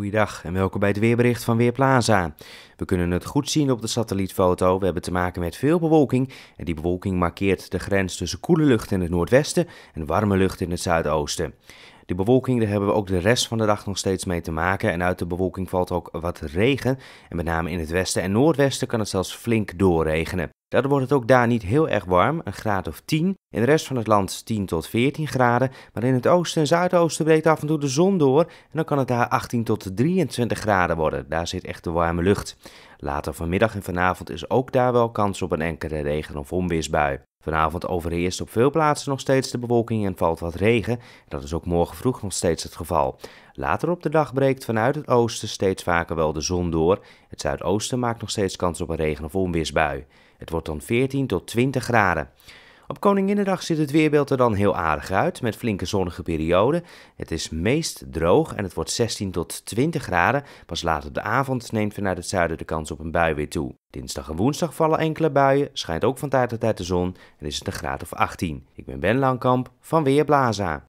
Goeiedag en welkom bij het weerbericht van Weerplaza. We kunnen het goed zien op de satellietfoto. We hebben te maken met veel bewolking en die bewolking markeert de grens tussen koele lucht in het noordwesten en warme lucht in het zuidoosten. De bewolking, daar hebben we ook de rest van de dag nog steeds mee te maken. En uit de bewolking valt ook wat regen. En met name in het westen en noordwesten kan het zelfs flink doorregenen. Daardoor wordt het ook daar niet heel erg warm, een graad of 10. In de rest van het land 10 tot 14 graden, maar in het oosten en zuidoosten breekt af en toe de zon door en dan kan het daar 18 tot 23 graden worden. Daar zit echt de warme lucht. Later vanmiddag en vanavond is ook daar wel kans op een enkele regen- of onweersbui. Vanavond overheerst op veel plaatsen nog steeds de bewolking en valt wat regen. Dat is ook morgen vroeg nog steeds het geval. Later op de dag breekt vanuit het oosten steeds vaker wel de zon door. Het zuidoosten maakt nog steeds kans op een regen- of onweersbui. Het wordt dan 14 tot 20 graden. Op Koninginnedag ziet het weerbeeld er dan heel aardig uit, met flinke zonnige perioden. Het is meest droog en het wordt 16 tot 20 graden. Pas later op de avond neemt vanuit het zuiden de kans op een bui weer toe. Dinsdag en woensdag vallen enkele buien, schijnt ook van tijd tot tijd de zon en is het een graad of 18. Ik ben Ben Langkamp van Weerblaza.